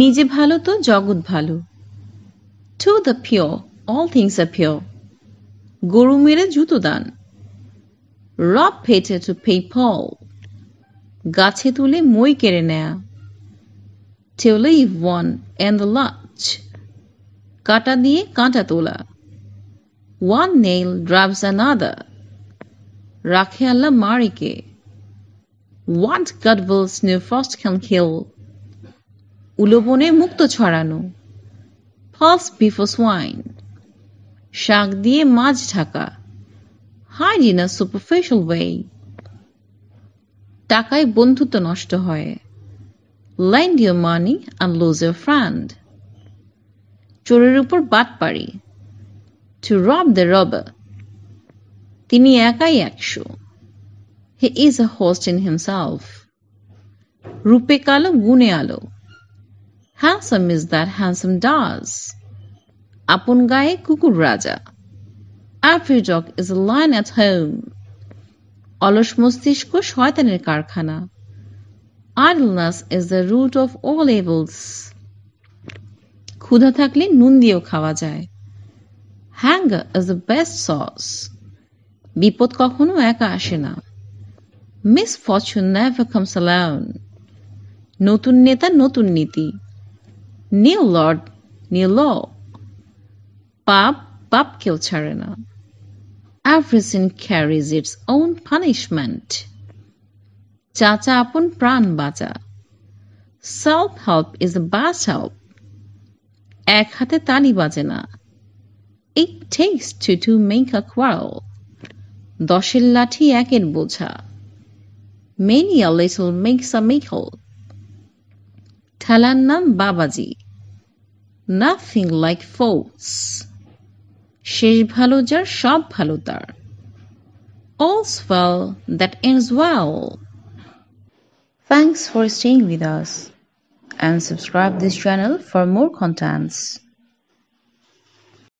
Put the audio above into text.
নিজে ভালো তো জগৎ ভালো to the pure all things are pure গরু মেরে জুতো দান রব ফেটে টু পে ফল গাছে তুলে মই কেড়ে নেয়া to leave one and the lurch কাঁটা দিয়ে কাঁটা তোলা ওয়ান নেইল ড্রাইভস আনাদার রাখে আল্লাহ মারিকে What God new first frost can উলোবনে মুক্ত ছড়ানো ফলস বিফো সোয়াইন শাক দিয়ে মাছ ঢাকা হাইড ইন ওয়ে টাকায় বন্ধুত্ব নষ্ট হয় lend your money and lose your friend চোরের উপর বাট পারি টু রব দ্য রবার তিনি একাই একশো he is a host in himself রূপে কালো গুণে আলো Handsome is that handsome does. Apon gaye kukur raja. Every dog is a lion at home. অলস মস্তিষ্ক শয়তানের কারখানা idleness is the root of all evils ক্ষুধা থাকলে নুন দিয়েও খাওয়া যায় hunger is the best sauce বিপদ কখনো একা আসে না misfortune never comes alone নতুন নেতা নতুন নীতি নিউ লর্ড নিউ ল পাপ পাপকেও ছাড়ে না Every sin carries its own punishment. চাচা আপন প্রাণ বাঁচা self help is the best help এক হাতে তানি বাজে না it takes two to make a quarrel দশের লাঠি একের বোঝা many a little makes a make mickle ঠেলার নাম বাবাজি Nothing like ফোর্স শেষ ভালো যার সব ভালো তার All's well that ends well. Thanks for staying with us and subscribe this channel for more contents.